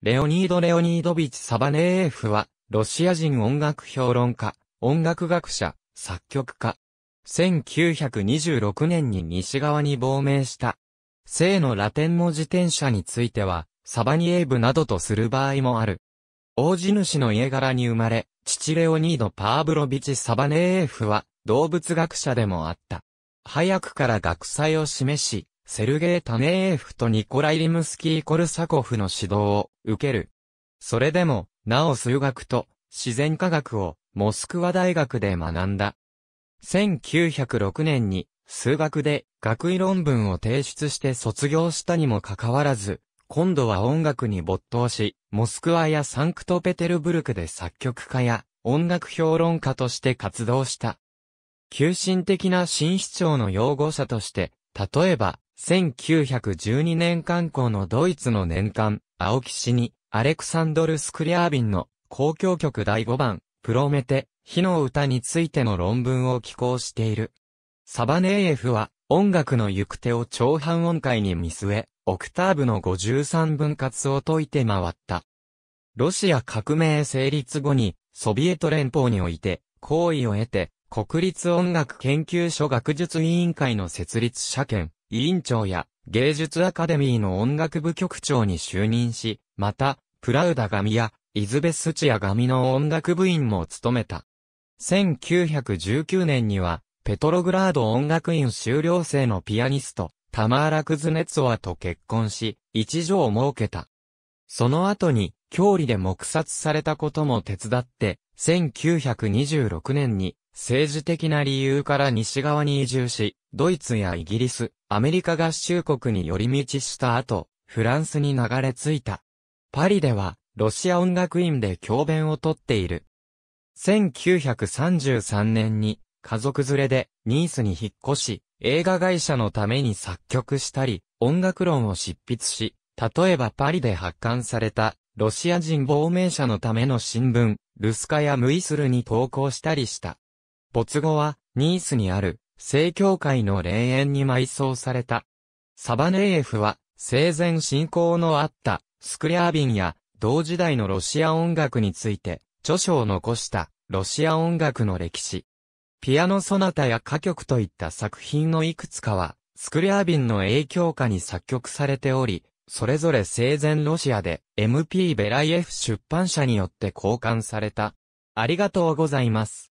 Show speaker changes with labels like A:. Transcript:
A: レオニード・レオニードビチ・サバネーエフは、ロシア人音楽評論家、音楽学者、作曲家。1926年に西側に亡命した。聖のラテン文自転車については、サバニエーブなどとする場合もある。大地主の家柄に生まれ、父レオニード・パーブロビチ・サバネーエフは、動物学者でもあった。早くから学祭を示し、セルゲイ・タネーエフとニコライ・リムスキー・コルサコフの指導を受ける。それでも、なお数学と自然科学をモスクワ大学で学んだ。1906年に数学で学位論文を提出して卒業したにもかかわらず、今度は音楽に没頭し、モスクワやサンクトペテルブルクで作曲家や音楽評論家として活動した。急進的な新市長の擁護者として、例えば、1912年刊行のドイツの年間、青木氏に、アレクサンドル・スクリアービンの公共曲第5番、プロメテ、火の歌についての論文を寄稿している。サバネーエフは、音楽の行く手を長半音階に見据え、オクターブの53分割を解いて回った。ロシア革命成立後に、ソビエト連邦において、好意を得て、国立音楽研究所学術委員会の設立者権、委員長や芸術アカデミーの音楽部局長に就任し、また、プラウダガミやイズベスチアガミの音楽部員も務めた。1919年には、ペトログラード音楽院修了生のピアニスト、タマーラ・クズネツワと結婚し、一女を設けた。その後に、郷里で黙殺されたことも手伝って、1926年に政治的な理由から西側に移住し、ドイツやイギリス、アメリカ合衆国に寄り道した後、フランスに流れ着いた。パリでは、ロシア音楽院で教鞭をとっている。1933年に、家族連れで、ニースに引っ越し、映画会社のために作曲したり、音楽論を執筆し、例えばパリで発刊された、ロシア人亡命者のための新聞、ルスカやムイスルに投稿したりした。没後は、ニースにある、聖教会の霊園に埋葬された。サバネーエフは、生前信仰のあった、スクリャービンや、同時代のロシア音楽について、著書を残した、ロシア音楽の歴史。ピアノソナタや歌曲といった作品のいくつかは、スクリャービンの影響下に作曲されており、それぞれ生前ロシアで MP ベライエフ出版社によって交換された。ありがとうございます。